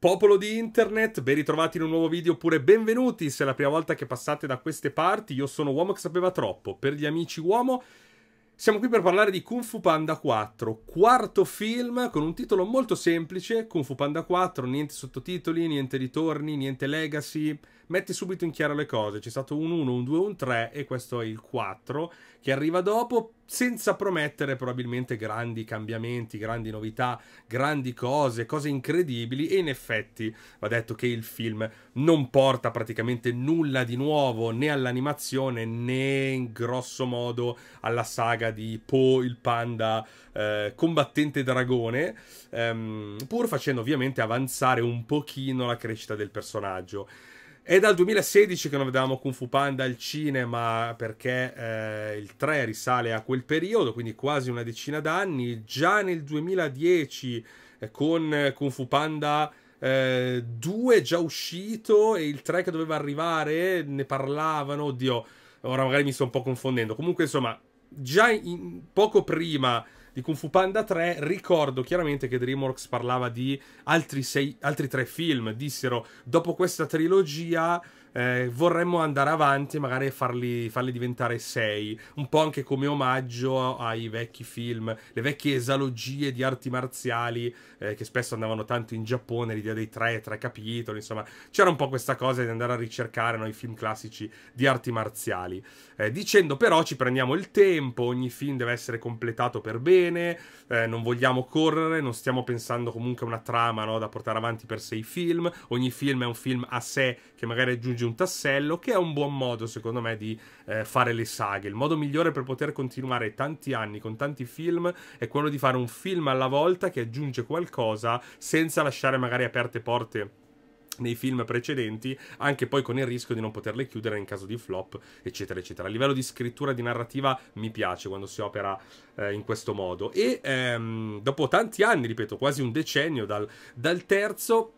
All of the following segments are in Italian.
Popolo di internet, ben ritrovati in un nuovo video oppure benvenuti se è la prima volta che passate da queste parti. Io sono Uomo che sapeva troppo, per gli amici Uomo. Siamo qui per parlare di Kung Fu Panda 4, quarto film con un titolo molto semplice, Kung Fu Panda 4, niente sottotitoli, niente ritorni, niente legacy, Metti subito in chiaro le cose, c'è stato un 1, un 2, un 3 e questo è il 4 che arriva dopo senza promettere probabilmente grandi cambiamenti, grandi novità, grandi cose, cose incredibili e in effetti va detto che il film non porta praticamente nulla di nuovo né all'animazione né in grosso modo alla saga di Po il panda eh, combattente dragone, ehm, pur facendo ovviamente avanzare un pochino la crescita del personaggio. È dal 2016 che non vedevamo Kung Fu Panda al cinema perché eh, il 3 risale a quel periodo, quindi quasi una decina d'anni. Già nel 2010 eh, con eh, Kung Fu Panda eh, 2 già uscito e il 3 che doveva arrivare ne parlavano, oddio, ora magari mi sto un po' confondendo. Comunque insomma, già in, poco prima di Kung Fu Panda 3, ricordo chiaramente che DreamWorks parlava di altri, sei, altri tre film, dissero dopo questa trilogia eh, vorremmo andare avanti e magari farli, farli diventare sei, un po' anche come omaggio ai vecchi film, le vecchie esalogie di arti marziali eh, che spesso andavano tanto in Giappone, l'idea dei tre, tre capitoli, insomma c'era un po' questa cosa di andare a ricercare no, i film classici di arti marziali, eh, dicendo però ci prendiamo il tempo, ogni film deve essere completato per bene, eh, non vogliamo correre, non stiamo pensando comunque a una trama no, da portare avanti per sei film, ogni film è un film a sé che magari aggiunge aggiungi un tassello che è un buon modo secondo me di eh, fare le saghe. Il modo migliore per poter continuare tanti anni con tanti film è quello di fare un film alla volta che aggiunge qualcosa senza lasciare magari aperte porte nei film precedenti, anche poi con il rischio di non poterle chiudere in caso di flop, eccetera, eccetera. A livello di scrittura, di narrativa, mi piace quando si opera eh, in questo modo. E ehm, dopo tanti anni, ripeto, quasi un decennio dal, dal terzo,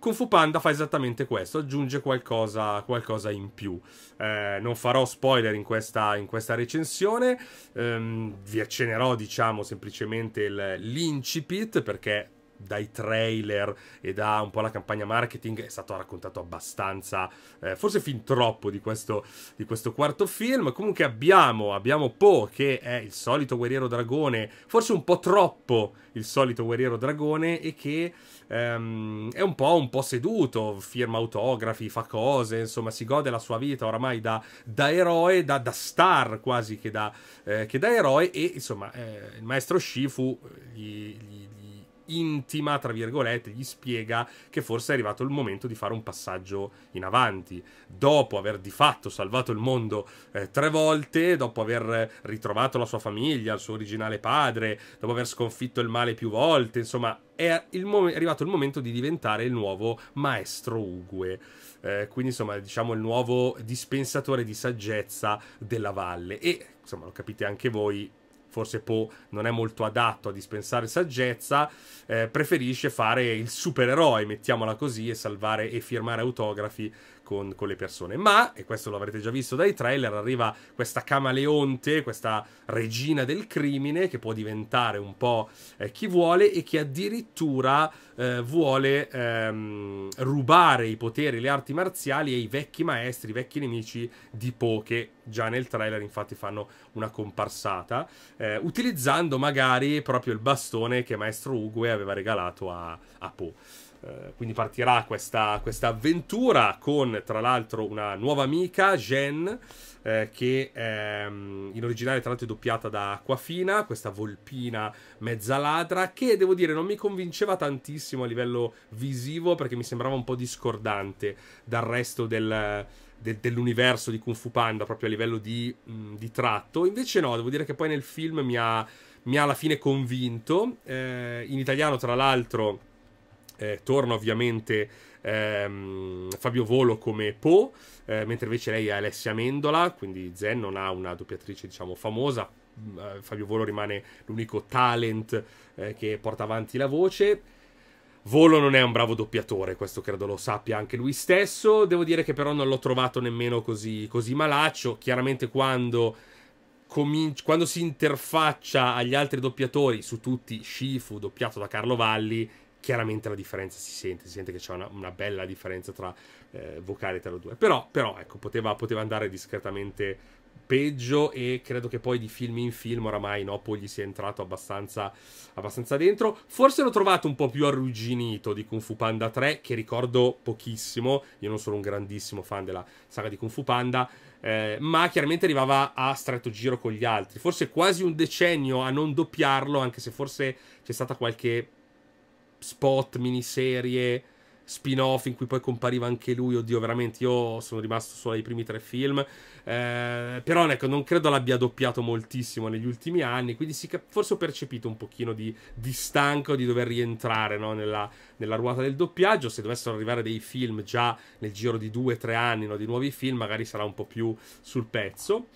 Kung Fu Panda fa esattamente questo, aggiunge qualcosa, qualcosa in più. Eh, non farò spoiler in questa, in questa recensione, ehm, vi accenerò diciamo semplicemente l'incipit perché dai trailer e da un po' la campagna marketing è stato raccontato abbastanza, eh, forse fin troppo di questo, di questo quarto film. Comunque abbiamo, abbiamo Po che è il solito guerriero dragone, forse un po' troppo il solito guerriero dragone e che ehm, è un po', un po' seduto, firma autografi, fa cose, insomma si gode la sua vita oramai da, da eroe, da, da, star quasi che da, eh, che da eroe e insomma eh, il maestro Shifu gli, gli intima, tra virgolette, gli spiega che forse è arrivato il momento di fare un passaggio in avanti. Dopo aver di fatto salvato il mondo eh, tre volte, dopo aver ritrovato la sua famiglia, il suo originale padre, dopo aver sconfitto il male più volte, insomma, è, mo- è arrivato il momento di diventare il nuovo maestro Ugue. Eh, quindi insomma diciamo il nuovo dispensatore di saggezza della valle e insomma lo capite anche voi forse Poe non è molto adatto a dispensare saggezza, eh, preferisce fare il supereroe, mettiamola così, e salvare e firmare autografi con, con, le persone. Ma, e questo lo avrete già visto dai trailer, arriva questa camaleonte, questa regina del crimine che può diventare un po' eh, chi vuole e che addirittura eh, vuole ehm, rubare i poteri, le arti marziali e i vecchi maestri, i vecchi nemici di Po che già nel trailer infatti fanno una comparsata, eh, utilizzando magari proprio il bastone che maestro Ugue aveva regalato a, a Po. Eh, quindi partirà questa, questa, avventura con tra l'altro una nuova amica, Jen, eh, che ehm, in originale tra l'altro è doppiata da Aquafina, questa volpina mezza ladra, che devo dire non mi convinceva tantissimo a livello visivo perché mi sembrava un po' discordante dal resto del dell'universo di Kung Fu Panda proprio a livello di, mh, mm, di, tratto. Invece no, devo dire che poi nel film mi ha, mi ha alla fine convinto. Eh, in italiano, tra l'altro, eh, torna ovviamente ehm, Fabio Volo come Po, eh, mentre invece lei è Alessia Mendola, quindi Zen non ha una doppiatrice diciamo famosa, mm, eh, Fabio Volo rimane l'unico talent eh, che porta avanti la voce. Volo non è un bravo doppiatore, questo credo lo sappia anche lui stesso, devo dire che però non l'ho trovato nemmeno così, così malaccio, chiaramente quando quando si interfaccia agli altri doppiatori, su tutti Shifu doppiato da Carlo Valli, chiaramente la differenza si sente, si sente che c'è una, una bella differenza tra eh, vocali tra le due, però, però ecco, poteva, poteva, andare discretamente peggio e credo che poi di film in film oramai Noppo gli sia entrato abbastanza, abbastanza dentro, forse l'ho trovato un po' più arrugginito di Kung Fu Panda 3 che ricordo pochissimo, io non sono un grandissimo fan della saga di Kung Fu Panda, eh, ma chiaramente arrivava a stretto giro con gli altri, forse quasi un decennio a non doppiarlo, anche se forse c'è stata qualche spot, miniserie, spin-off in cui poi compariva anche lui. Oddio, veramente io sono rimasto solo ai primi tre film. Eh, però ecco, non credo l'abbia doppiato moltissimo negli ultimi anni, quindi si forse ho percepito un pochino di, di stanco di dover rientrare no, nella, nella, ruota del doppiaggio. Se dovessero arrivare dei film già nel giro di due o tre anni, no, di nuovi film, magari sarà un po' più sul pezzo.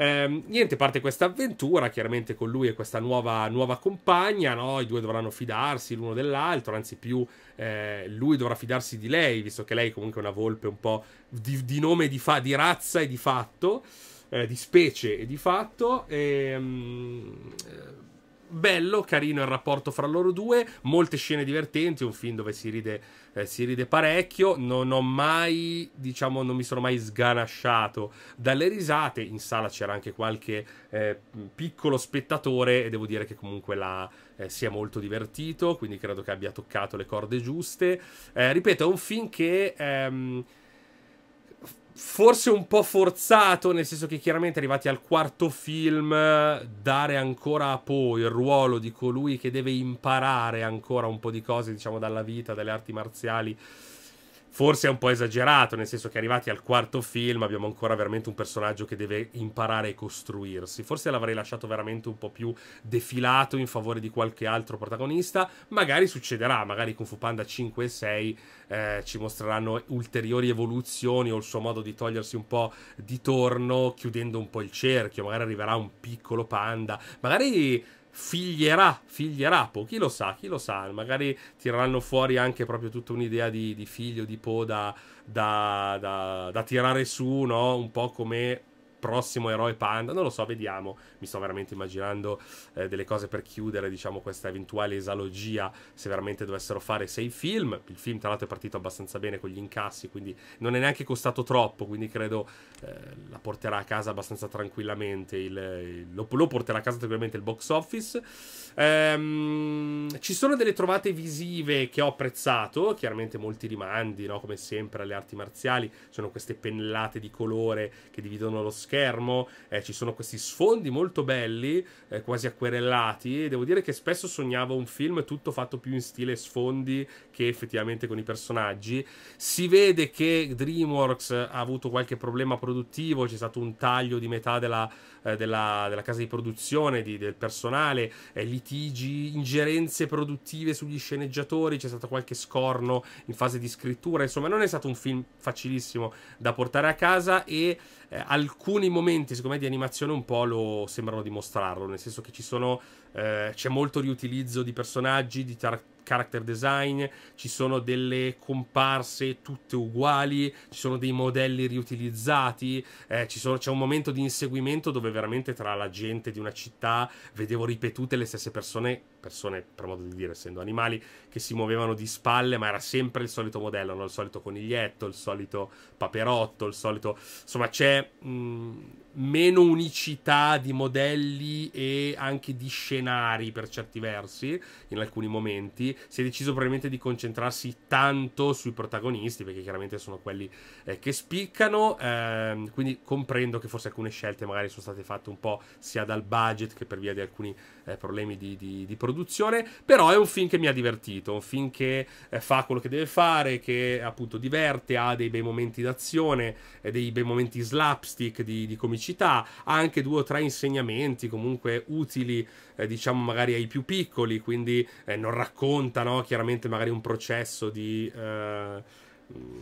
Ehm, niente, parte questa avventura, chiaramente con lui e questa nuova, nuova compagna, no? i due dovranno fidarsi l'uno dell'altro, anzi più eh, lui dovrà fidarsi di lei, visto che lei comunque è una volpe un po' di, di nome, di, fa, di razza e di fatto, eh, di specie e di fatto. E, ehm, mh, bello, carino il rapporto fra loro due, molte scene divertenti, un film dove si ride, eh, si ride parecchio, non ho mai, diciamo, non mi sono mai sganasciato dalle risate, in sala c'era anche qualche eh, piccolo spettatore e devo dire che comunque la, eh, si è molto divertito, quindi credo che abbia toccato le corde giuste. Eh, ripeto, è un film che... Ehm, forse un po' forzato, nel senso che chiaramente arrivati al quarto film, dare ancora a Po il ruolo di colui che deve imparare ancora un po' di cose, diciamo, dalla vita, dalle arti marziali, forse è un po' esagerato, nel senso che arrivati al quarto film abbiamo ancora veramente un personaggio che deve imparare a costruirsi. Forse l'avrei lasciato veramente un po' più defilato in favore di qualche altro protagonista. Magari succederà, magari Kung Fu Panda 5 e 6 eh, ci mostreranno ulteriori evoluzioni o il suo modo di togliersi un po' di torno, chiudendo un po' il cerchio. Magari arriverà un piccolo panda, magari figlierà, figlierà, poi chi lo sa, chi lo sa, magari tireranno fuori anche proprio tutta un'idea di, di figlio, di po' da, da, da, da tirare su, no? un po' come prossimo eroe panda, non lo so, vediamo. Mi sto veramente immaginando eh, delle cose per chiudere, diciamo, questa eventuale esalogia se veramente dovessero fare sei film. Il film, tra l'altro, è partito abbastanza bene con gli incassi, quindi non è neanche costato troppo, quindi credo eh, la porterà a casa abbastanza tranquillamente. Il, il, lo, lo, porterà a casa tranquillamente il box office. Ehm, ci sono delle trovate visive che ho apprezzato, chiaramente molti rimandi, no? come sempre alle arti marziali, sono queste pennellate di colore che dividono lo schermo schermo, eh, ci sono questi sfondi molto belli, eh, quasi acquerellati. Devo dire che spesso sognavo un film tutto fatto più in stile sfondi che effettivamente con i personaggi. Si vede che DreamWorks ha avuto qualche problema produttivo, c'è stato un taglio di metà della eh, della, della, casa di produzione, di, del personale, eh, litigi, ingerenze produttive sugli sceneggiatori, c'è stato qualche scorno in fase di scrittura, insomma non è stato un film facilissimo da portare a casa e eh, alcuni momenti secondo me di animazione un po' lo sembrano dimostrarlo, nel senso che ci sono, eh, c'è molto riutilizzo di personaggi, di tar- character design, ci sono delle comparse tutte uguali, ci sono dei modelli riutilizzati, eh, sono, c'è un momento di inseguimento dove veramente tra la gente di una città vedevo ripetute le stesse persone persone, per modo di dire, essendo animali, che si muovevano di spalle, ma era sempre il solito modello, no? il solito coniglietto, il solito paperotto, il solito... Insomma, c'è mh, mm, meno unicità di modelli e anche di scenari per certi versi, in alcuni momenti. Si è deciso probabilmente di concentrarsi tanto sui protagonisti, perché chiaramente sono quelli eh, che spiccano, ehm, quindi comprendo che forse alcune scelte magari sono state fatte un po' sia dal budget che per via di alcuni eh, problemi di, di, di, produzione, però è un film che mi ha divertito, un film che eh, fa quello che deve fare, che appunto diverte, ha dei bei momenti d'azione, eh, dei bei momenti slapstick di, di, comicità, ha anche due o tre insegnamenti comunque utili, eh, diciamo magari ai più piccoli, quindi eh, non racconta no, chiaramente magari un processo di eh, Mm,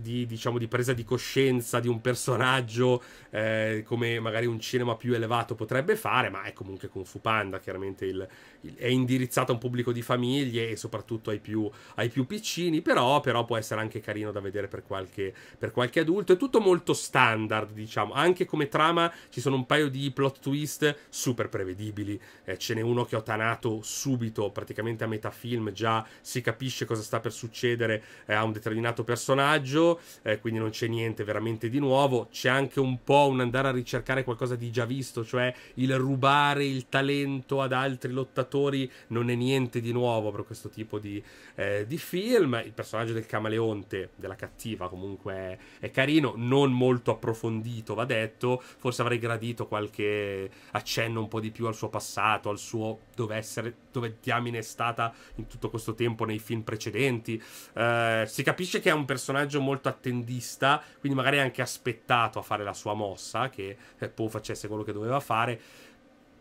di, diciamo, di presa di coscienza di un personaggio eh, come magari un cinema più elevato potrebbe fare, ma è comunque Kung Fu Panda, chiaramente il, il, è indirizzato a un pubblico di famiglie e soprattutto ai più, ai più piccini, però, però, può essere anche carino da vedere per qualche, per qualche, adulto, è tutto molto standard, diciamo, anche come trama ci sono un paio di plot twist super prevedibili, eh, ce n'è uno che ho tanato subito, praticamente a metà film, già si capisce cosa sta per succedere eh, a un determinato personaggio, eh, quindi non c'è niente veramente di nuovo, c'è anche un po' un andare a ricercare qualcosa di già visto, cioè il rubare il talento ad altri lottatori non è niente di nuovo per questo tipo di, eh, di film, il personaggio del camaleonte, della cattiva comunque è, è carino, non molto approfondito va detto, forse avrei gradito qualche accenno un po' di più al suo passato, al suo dove essere, dove diamine è stata in tutto questo tempo nei film precedenti. Eh, si capisce che è un personaggio molto attendista, quindi magari anche aspettato a fare la sua mossa, che eh, Poe facesse quello che doveva fare.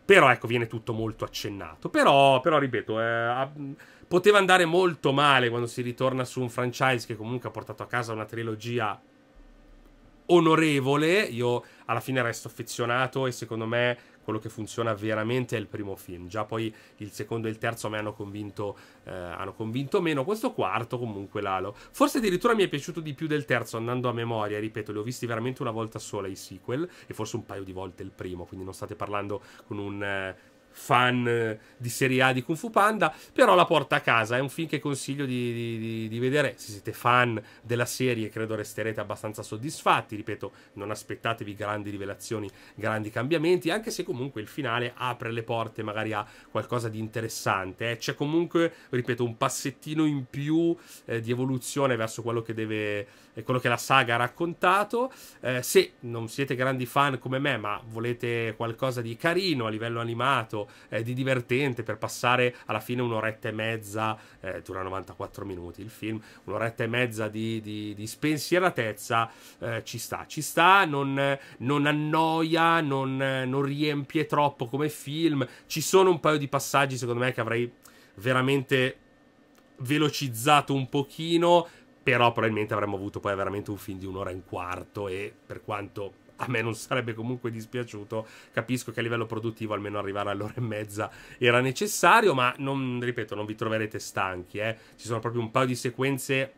Però ecco, viene tutto molto accennato. Però, però ripeto, eh, poteva andare molto male quando si ritorna su un franchise che comunque ha portato a casa una trilogia onorevole. Io alla fine resto affezionato e secondo me quello che funziona veramente è il primo film. Già poi il secondo e il terzo a me hanno convinto, eh, hanno convinto meno. Questo quarto comunque l'alo. Forse addirittura mi è piaciuto di più del terzo andando a memoria. Ripeto, li ho visti veramente una volta sola i sequel e forse un paio di volte il primo. Quindi non state parlando con un, eh, fan eh, di Serie A di Kung Fu Panda, però la porta a casa, è un film che consiglio di, di, di, vedere, se siete fan della serie credo resterete abbastanza soddisfatti, ripeto, non aspettatevi grandi rivelazioni, grandi cambiamenti, anche se comunque il finale apre le porte magari a qualcosa di interessante, eh. c'è comunque, ripeto, un passettino in più eh, di evoluzione verso quello che deve eh, quello che la saga ha raccontato. Eh, se non siete grandi fan come me, ma volete qualcosa di carino a livello animato appunto eh, di divertente per passare alla fine un'oretta e mezza, eh, dura 94 minuti il film, un'oretta e mezza di, di, di spensieratezza eh, ci sta, ci sta, non, non annoia, non, non riempie troppo come film, ci sono un paio di passaggi secondo me che avrei veramente velocizzato un pochino, però probabilmente avremmo avuto poi veramente un film di un'ora e un quarto e per quanto a me non sarebbe comunque dispiaciuto. Capisco che a livello produttivo almeno arrivare all'ora e mezza era necessario, ma non, ripeto, non vi troverete stanchi. Eh. Ci sono proprio un paio di sequenze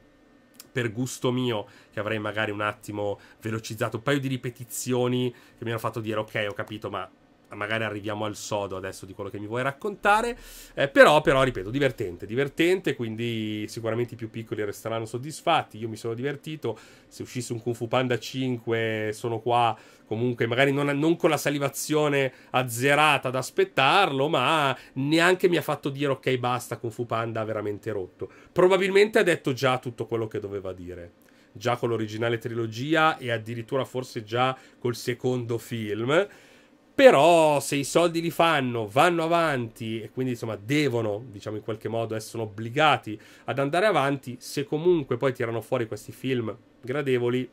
per gusto mio, che avrei magari un attimo velocizzato, un paio di ripetizioni che mi hanno fatto dire ok, ho capito, ma magari arriviamo al sodo adesso di quello che mi vuoi raccontare, eh, però, però, ripeto, divertente, divertente, quindi sicuramente i più piccoli resteranno soddisfatti, io mi sono divertito, se uscisse un Kung Fu Panda 5 sono qua comunque magari non, non con la salivazione azzerata ad aspettarlo, ma neanche mi ha fatto dire ok basta, Kung Fu Panda ha veramente rotto, probabilmente ha detto già tutto quello che doveva dire già con l'originale trilogia e addirittura forse già col secondo film però se i soldi li fanno, vanno avanti e quindi insomma devono, diciamo in qualche modo, essere obbligati ad andare avanti, se comunque poi tirano fuori questi film gradevoli,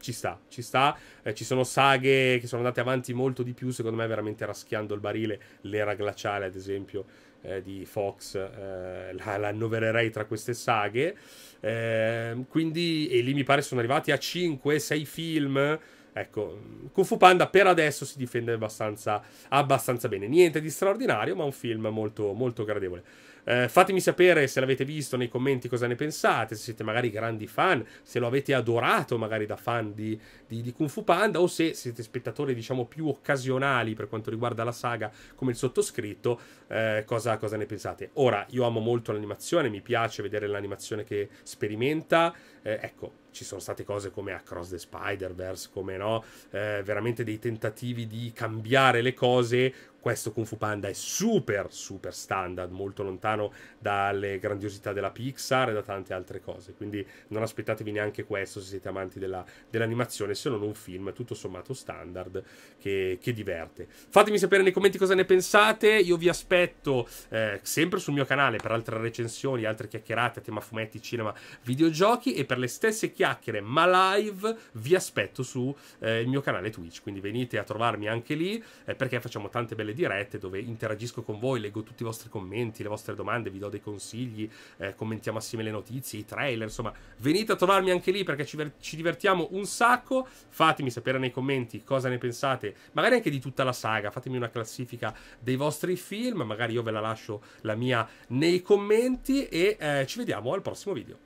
ci sta, ci sta. Eh, ci sono saghe che sono andate avanti molto di più, secondo me veramente raschiando il barile, l'era glaciale ad esempio eh, di Fox, eh, la, la annovererei tra queste saghe. Ehm, quindi, e lì mi pare sono arrivati a 5-6 film Ecco, Kung Fu Panda per adesso si difende abbastanza, abbastanza bene. Niente di straordinario, ma un film molto, molto gradevole. Eh, fatemi sapere se l'avete visto nei commenti cosa ne pensate, se siete magari grandi fan, se lo avete adorato magari da fan di, di, di, Kung Fu Panda o se siete spettatori diciamo più occasionali per quanto riguarda la saga come il sottoscritto, eh, cosa, cosa, ne pensate. Ora, io amo molto l'animazione, mi piace vedere l'animazione che sperimenta, eh, ecco, ci sono state cose come Across the Spider-Verse, come no, eh, veramente dei tentativi di cambiare le cose questo Kung Fu Panda è super, super standard, molto lontano dalle grandiosità della Pixar e da tante altre cose. Quindi non aspettatevi neanche questo se siete amanti della, dell'animazione, se non un film tutto sommato standard che, che, diverte. Fatemi sapere nei commenti cosa ne pensate. Io vi aspetto eh, sempre sul mio canale per altre recensioni, altre chiacchierate a tema fumetti, cinema, videogiochi e per le stesse chiacchiere ma live vi aspetto sul eh, mio canale Twitch. Quindi venite a trovarmi anche lì eh, perché facciamo tante belle dirette dove interagisco con voi, leggo tutti i vostri commenti, le vostre domande, vi do dei consigli, eh, commentiamo assieme le notizie, i trailer, insomma, venite a trovarmi anche lì perché ci, ci divertiamo un sacco. Fatemi sapere nei commenti cosa ne pensate, magari anche di tutta la saga, fatemi una classifica dei vostri film, magari io ve la lascio la mia nei commenti e eh, ci vediamo al prossimo video.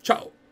Ciao!